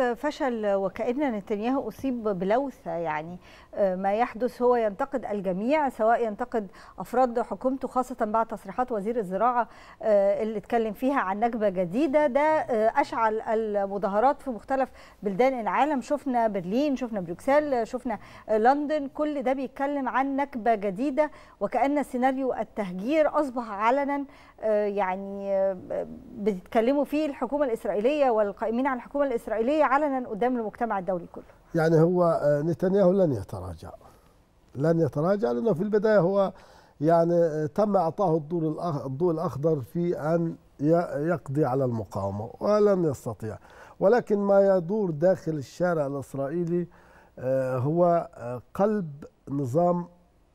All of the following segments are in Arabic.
فشل وكأن نتنياهو أصيب بلوثة يعني آه، ما يحدث هو ينتقد الجميع سواء ينتقد أفراد حكومته خاصة بعد تصريحات وزير الزراعة آه، اللي اتكلم فيها عن نكبة جديدة ده آه، أشعل المظاهرات في مختلف بلدان العالم شفنا برلين شفنا بروكسل شفنا لندن كل ده بيتكلم عن نكبة جديدة وكأن سيناريو التهجير أصبح علنا يعني بيتكلموا فيه الحكومة الإسرائيلية والقائمين على الحكومة الإسرائيلية علنا قدام المجتمع الدولي كله يعني هو آه، نتنياهو لن يتراجع لن يتراجع لأنه في البداية هو يعني آه، تم إعطاه الضوء الأخضر في أن يقضي على المقاومة ولن يستطيع ولكن ما يدور داخل الشارع الإسرائيلي آه، هو قلب نظام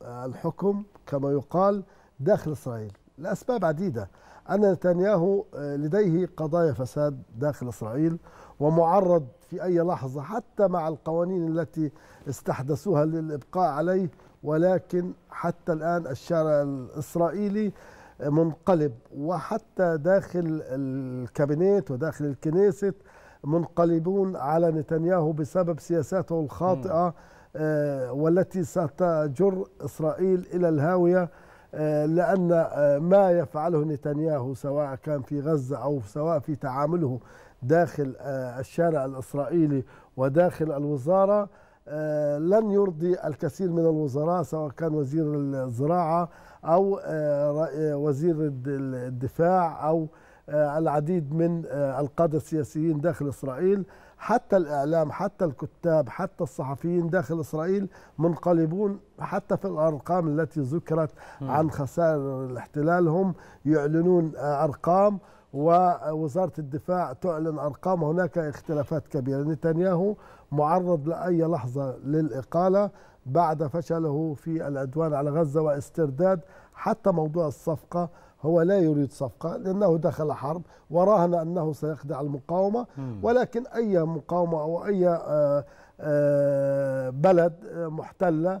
الحكم كما يقال داخل إسرائيل لأسباب عديدة أن نتنياهو آه، لديه قضايا فساد داخل إسرائيل ومعرض في أي لحظة حتى مع القوانين التي استحدثوها للإبقاء عليه ولكن حتى الآن الشارع الإسرائيلي آه، منقلب وحتى داخل الكابينيت وداخل الكنيسة منقلبون على نتنياهو بسبب سياساته الخاطئة آه، والتي ستجر إسرائيل إلى الهاوية آه، لأن آه، ما يفعله نتنياهو سواء كان في غزة أو سواء في تعامله داخل آه، الشارع الإسرائيلي وداخل الوزارة لن يرضي الكثير من الوزراء سواء كان وزير الزراعة أو وزير الدفاع أو العديد من القادة السياسيين داخل إسرائيل حتى الإعلام حتى الكتاب حتى الصحفيين داخل إسرائيل منقلبون حتى في الأرقام التي ذكرت عن خسائر الاحتلال هم يعلنون أرقام ووزارة الدفاع تعلن أرقام هناك اختلافات كبيرة نتنياهو معرض لأي لحظة للإقالة بعد فشله في العدوان على غزة واسترداد حتى موضوع الصفقة هو لا يريد صفقة لأنه دخل حرب وراهن أنه سيخدع المقاومة ولكن أي مقاومة أو أي آه، آه، بلد آه، محتلة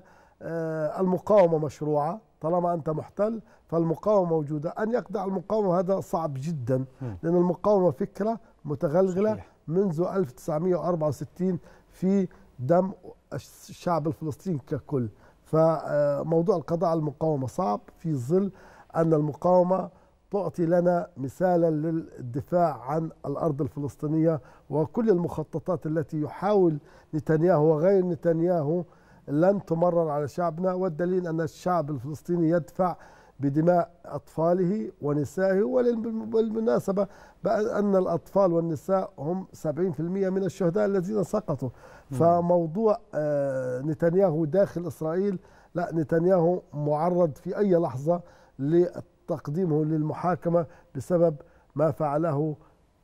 المقاومة مشروعة طالما أنت محتل فالمقاومة موجودة أن يخضع المقاومة هذا صعب جدا لأن المقاومة فكرة متغلغلة صحيح. منذ 1964 في دم الشعب الفلسطيني ككل فموضوع القضاء على المقاومة صعب في ظل أن المقاومة تعطي لنا مثالا للدفاع عن الأرض الفلسطينية وكل المخططات التي يحاول نتنياهو وغير نتنياهو لن تمرر على شعبنا والدليل أن الشعب الفلسطيني يدفع بدماء أطفاله ونسائه وبالمناسبة بأن الأطفال والنساء هم 70% من الشهداء الذين سقطوا فموضوع آه، نتنياهو داخل إسرائيل لا نتنياهو معرض في أي لحظة لتقديمه للمحاكمة بسبب ما فعله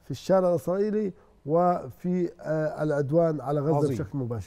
في الشارع الإسرائيلي وفي آه، العدوان على غزة عظيم. بشكل مباشر